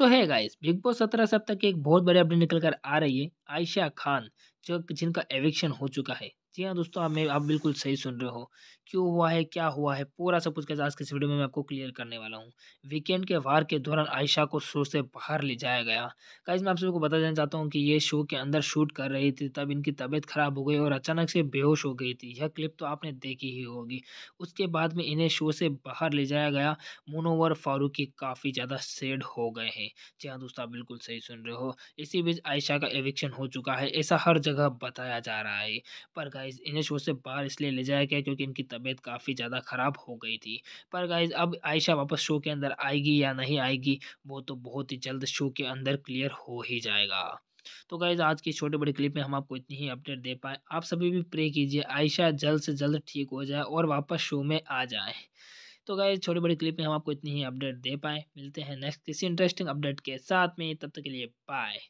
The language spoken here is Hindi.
सो तो है गाइस बिग बॉस सत्रह सप्ताह की एक बहुत बड़ी अपडेट निकल कर आ रही है आयशा खान जो जिनका एविक्शन हो चुका है जी हाँ दोस्तों आप मैं आप बिल्कुल सही सुन रहे हो क्यों हुआ है क्या हुआ है पूरा सब कुछ कैसे आज के इस वीडियो में मैं आपको क्लियर करने वाला हूँ वीकेंड के वार के दौरान आयशा को शो से बाहर ले जाया गया का मैं आप सभी को बता देना चाहता हूँ कि ये शो के अंदर शूट कर रही थी तब इनकी तबीयत खराब हो गई और अचानक से बेहोश हो गई थी यह क्लिप तो आपने देखी ही होगी उसके बाद में इन्हें शो से बाहर ले जाया गया मोनोवर फारूकी काफ़ी ज़्यादा सेड हो गए हैं जी हाँ दोस्तों आप बिल्कुल सही सुन रहे हो इसी बीच आयशा का एविक्शन हो चुका है ऐसा हर जगह बताया जा रहा है पर गाइज इन्हें शो से बाहर इसलिए ले जाया गया क्योंकि इनकी तबीयत काफ़ी ज़्यादा ख़राब हो गई थी पर गाइज अब आयशा वापस शो के अंदर आएगी या नहीं आएगी वो तो बहुत ही जल्द शो के अंदर क्लियर हो ही जाएगा तो गाइज आज की छोटे बड़े क्लिप में हम आपको इतनी ही अपडेट दे पाए आप सभी भी प्रे कीजिए आयशा जल्द से जल्द ठीक हो जाए और वापस शो में आ जाए तो गाइज छोटे बड़े क्लिप में हम आपको इतनी ही अपडेट दे पाए मिलते हैं नेक्स्ट किसी इंटरेस्टिंग अपडेट के साथ में तब तक के लिए बाय